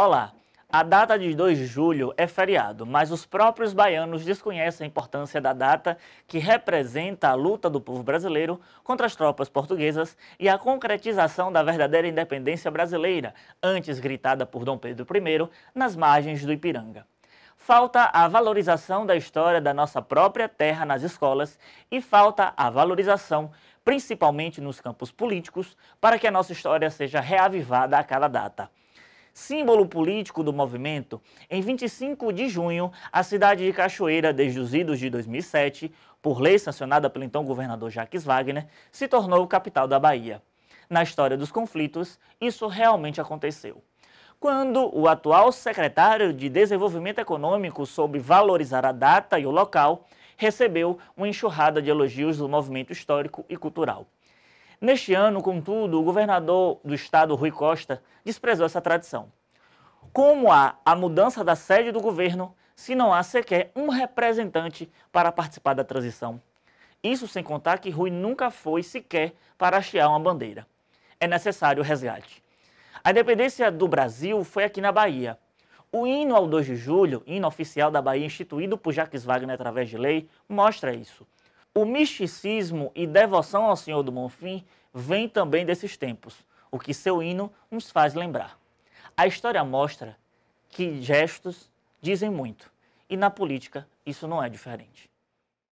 Olá! A data de 2 de julho é feriado, mas os próprios baianos desconhecem a importância da data que representa a luta do povo brasileiro contra as tropas portuguesas e a concretização da verdadeira independência brasileira, antes gritada por Dom Pedro I nas margens do Ipiranga. Falta a valorização da história da nossa própria terra nas escolas e falta a valorização, principalmente nos campos políticos, para que a nossa história seja reavivada a cada data símbolo político do movimento, em 25 de junho, a cidade de Cachoeira, desde os idos de 2007, por lei sancionada pelo então governador Jacques Wagner, se tornou capital da Bahia. Na história dos conflitos, isso realmente aconteceu quando o atual secretário de Desenvolvimento Econômico soube valorizar a data e o local, recebeu uma enxurrada de elogios do movimento histórico e cultural. Neste ano, contudo, o governador do estado, Rui Costa, desprezou essa tradição como há a mudança da sede do governo se não há sequer um representante para participar da transição? Isso sem contar que Rui nunca foi sequer para hastear uma bandeira. É necessário o resgate. A independência do Brasil foi aqui na Bahia. O hino ao 2 de julho, hino oficial da Bahia instituído por Jacques Wagner através de lei, mostra isso. O misticismo e devoção ao Senhor do Bonfim vem também desses tempos, o que seu hino nos faz lembrar. A história mostra que gestos dizem muito. E na política, isso não é diferente.